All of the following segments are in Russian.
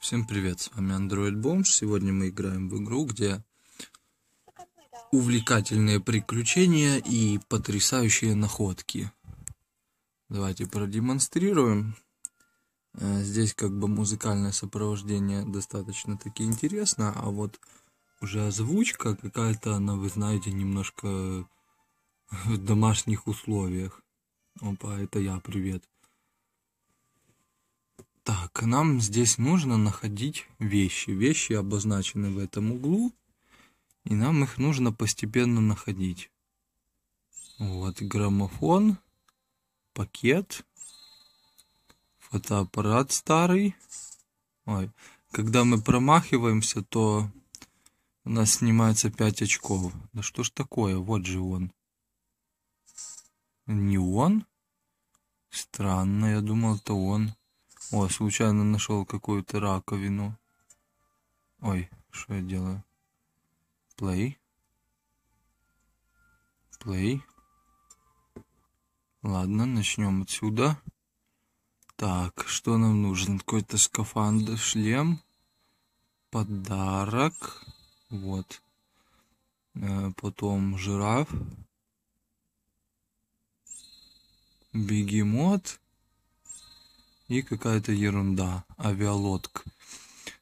Всем привет, с вами Android Бомж. Сегодня мы играем в игру, где увлекательные приключения и потрясающие находки. Давайте продемонстрируем. Э, здесь как бы музыкальное сопровождение достаточно таки интересно, а вот уже озвучка какая-то, она, вы знаете, немножко в домашних условиях. Опа, это я, привет. Привет нам здесь нужно находить вещи. Вещи обозначены в этом углу, и нам их нужно постепенно находить. Вот граммофон, пакет, фотоаппарат старый. Ой, когда мы промахиваемся, то у нас снимается 5 очков. Да что ж такое? Вот же он. Не он? Странно, я думал, это он. О, случайно нашел какую-то раковину. Ой, что я делаю? Play. Play. Ладно, начнем отсюда. Так, что нам нужно? Какой-то скафандр, шлем. Подарок. Вот. Э, потом жираф. Бегемот и какая-то ерунда, авиалодка.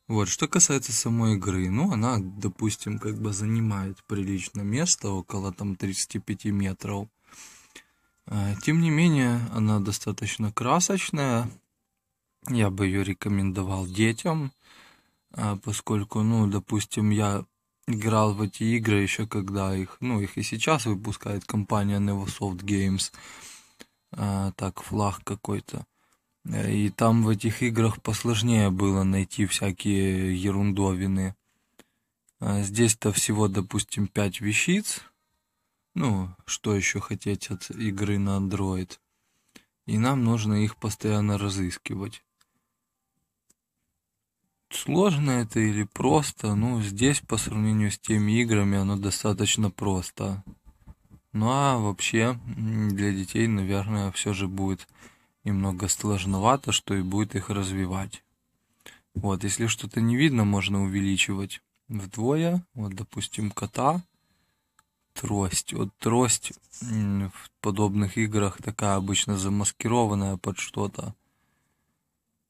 Вот, что касается самой игры, ну, она, допустим, как бы занимает приличное место, около там 35 метров. А, тем не менее, она достаточно красочная. Я бы ее рекомендовал детям, а, поскольку, ну, допустим, я играл в эти игры еще когда их, ну, их и сейчас выпускает компания Nevosoft Games. А, так, флаг какой-то. И там в этих играх посложнее было найти всякие ерундовины. А здесь-то всего, допустим, 5 вещиц. Ну, что еще хотеть от игры на Android. И нам нужно их постоянно разыскивать. Сложно это или просто? Ну, здесь по сравнению с теми играми оно достаточно просто. Ну а вообще для детей, наверное, все же будет немного сложновато, что и будет их развивать. Вот, если что-то не видно, можно увеличивать вдвое. Вот, допустим, кота. Трость. Вот трость в подобных играх такая обычно замаскированная под что-то.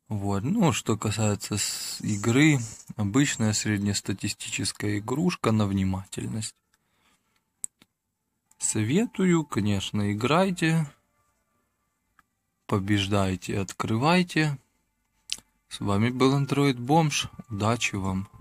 Вот. Ну, что касается игры, обычная среднестатистическая игрушка на внимательность. Советую, конечно, играйте побеждайте открывайте. С вами был Android Бомж. Удачи вам!